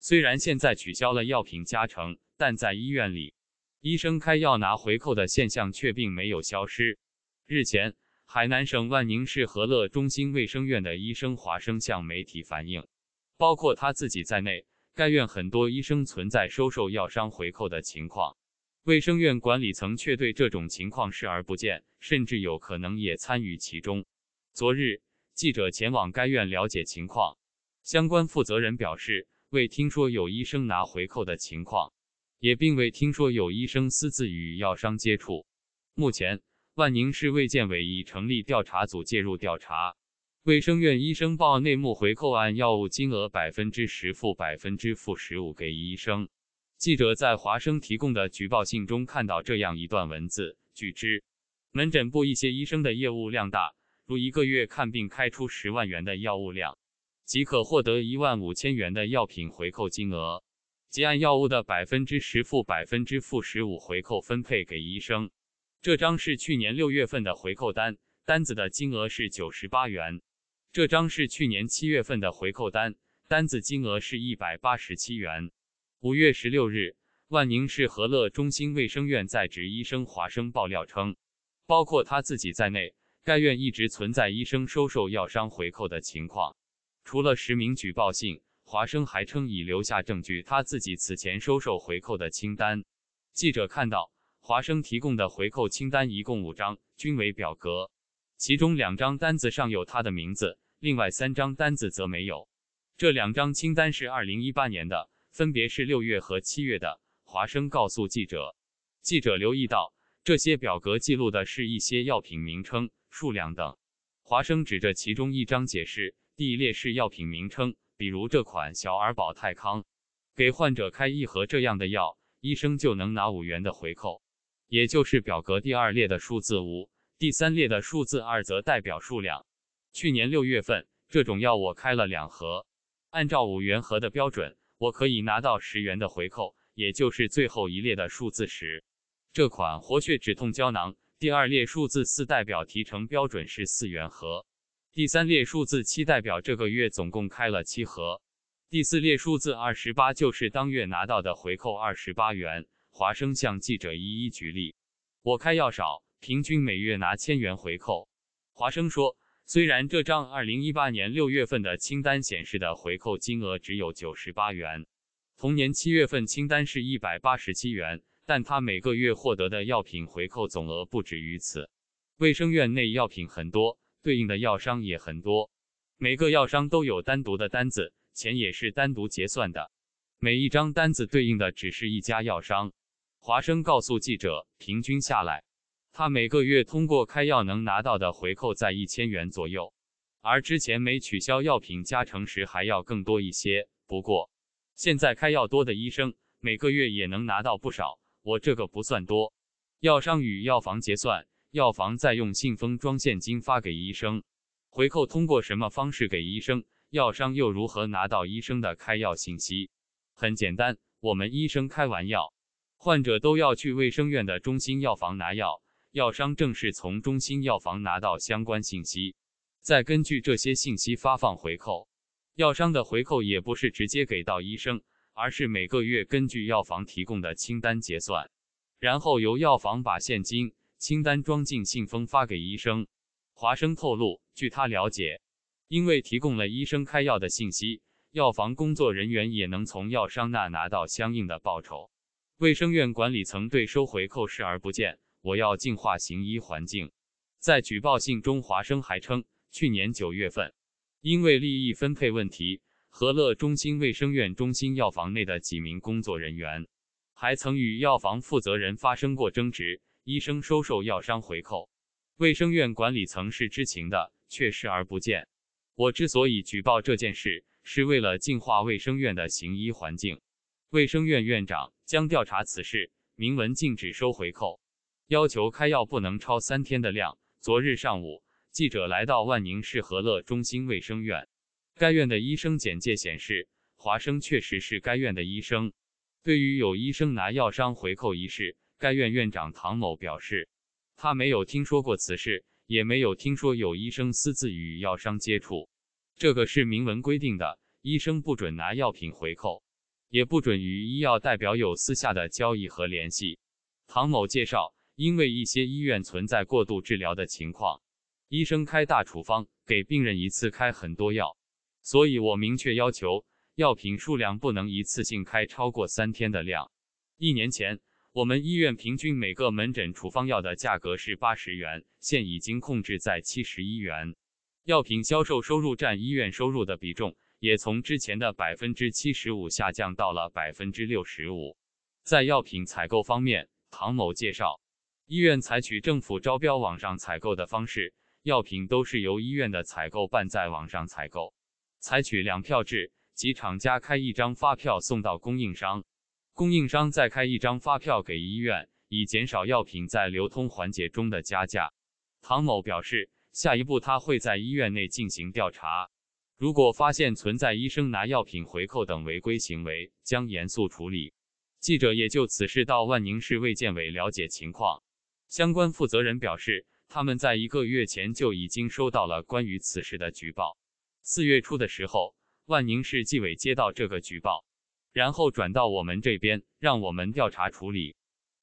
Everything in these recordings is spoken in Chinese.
虽然现在取消了药品加成，但在医院里，医生开药拿回扣的现象却并没有消失。日前，海南省万宁市和乐中心卫生院的医生华生向媒体反映，包括他自己在内，该院很多医生存在收受药商回扣的情况。卫生院管理层却对这种情况视而不见，甚至有可能也参与其中。昨日，记者前往该院了解情况，相关负责人表示。未听说有医生拿回扣的情况，也并未听说有医生私自与药商接触。目前，万宁市卫健委已成立调查组介入调查。卫生院医生报内幕回扣案，药物金额百分之十，付百分之负十五给医生。记者在华生提供的举报信中看到这样一段文字：据知，门诊部一些医生的业务量大，如一个月看病开出十万元的药物量。即可获得一万五千元的药品回扣金额，即按药物的百分之十付百分之负十五回扣分配给医生。这张是去年六月份的回扣单，单子的金额是九十八元。这张是去年七月份的回扣单，单子金额是一百八十七元。五月十六日，万宁市和乐中心卫生院在职医生华生爆料称，包括他自己在内，该院一直存在医生收受药商回扣的情况。除了实名举报信，华生还称已留下证据，他自己此前收受回扣的清单。记者看到，华生提供的回扣清单一共五张，均为表格，其中两张单子上有他的名字，另外三张单子则没有。这两张清单是二零一八年的，分别是六月和七月的。华生告诉记者，记者留意到，这些表格记录的是一些药品名称、数量等。华生指着其中一张解释。第一列是药品名称，比如这款小儿保泰康，给患者开一盒这样的药，医生就能拿五元的回扣，也就是表格第二列的数字五。第三列的数字二则代表数量。去年六月份，这种药我开了两盒，按照五元盒的标准，我可以拿到十元的回扣，也就是最后一列的数字十。这款活血止痛胶囊，第二列数字四代表提成标准是四元盒。第三列数字七代表这个月总共开了七盒，第四列数字二十八就是当月拿到的回扣二十八元。华生向记者一一举例，我开药少，平均每月拿千元回扣。华生说，虽然这张二零一八年六月份的清单显示的回扣金额只有九十八元，同年七月份清单是一百八十七元，但他每个月获得的药品回扣总额不止于此。卫生院内药品很多。对应的药商也很多，每个药商都有单独的单子，钱也是单独结算的。每一张单子对应的只是一家药商。华生告诉记者，平均下来，他每个月通过开药能拿到的回扣在一千元左右，而之前没取消药品加成时还要更多一些。不过，现在开药多的医生每个月也能拿到不少，我这个不算多。药商与药房结算。药房再用信封装现金发给医生，回扣通过什么方式给医生？药商又如何拿到医生的开药信息？很简单，我们医生开完药，患者都要去卫生院的中心药房拿药，药商正是从中心药房拿到相关信息，再根据这些信息发放回扣。药商的回扣也不是直接给到医生，而是每个月根据药房提供的清单结算，然后由药房把现金。清单装进信封发给医生。华生透露，据他了解，因为提供了医生开药的信息，药房工作人员也能从药商那拿到相应的报酬。卫生院管理层对收回扣视而不见。我要净化行医环境。在举报信中，华生还称，去年九月份，因为利益分配问题，和乐中心卫生院中心药房内的几名工作人员还曾与药房负责人发生过争执。医生收受药商回扣，卫生院管理层是知情的，却视而不见。我之所以举报这件事，是为了净化卫生院的行医环境。卫生院院长将调查此事，明文禁止收回扣，要求开药不能超三天的量。昨日上午，记者来到万宁市和乐中心卫生院，该院的医生简介显示，华生确实是该院的医生。对于有医生拿药商回扣一事，该院院长唐某表示，他没有听说过此事，也没有听说有医生私自与药商接触。这个是明文规定的，医生不准拿药品回扣，也不准与医药代表有私下的交易和联系。唐某介绍，因为一些医院存在过度治疗的情况，医生开大处方，给病人一次开很多药，所以我明确要求药品数量不能一次性开超过三天的量。一年前。我们医院平均每个门诊处方药的价格是八十元，现已经控制在七十一元。药品销售收入占医院收入的比重也从之前的百分之七十五下降到了百分之六十五。在药品采购方面，唐某介绍，医院采取政府招标网上采购的方式，药品都是由医院的采购办在网上采购，采取两票制，即厂家开一张发票送到供应商。供应商再开一张发票给医院，以减少药品在流通环节中的加价。唐某表示，下一步他会在医院内进行调查，如果发现存在医生拿药品回扣等违规行为，将严肃处理。记者也就此事到万宁市卫健委了解情况，相关负责人表示，他们在一个月前就已经收到了关于此事的举报。四月初的时候，万宁市纪委接到这个举报。然后转到我们这边，让我们调查处理。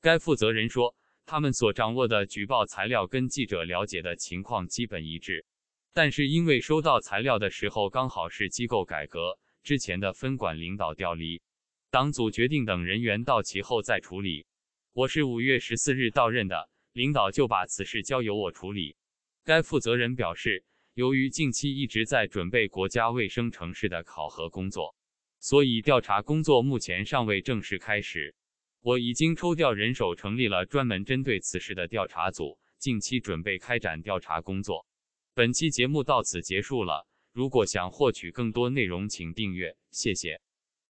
该负责人说，他们所掌握的举报材料跟记者了解的情况基本一致，但是因为收到材料的时候刚好是机构改革之前的分管领导调离，党组决定等人员到齐后再处理。我是五月十四日到任的，领导就把此事交由我处理。该负责人表示，由于近期一直在准备国家卫生城市的考核工作。所以调查工作目前尚未正式开始。我已经抽调人手成立了专门针对此事的调查组，近期准备开展调查工作。本期节目到此结束了。如果想获取更多内容，请订阅。谢谢。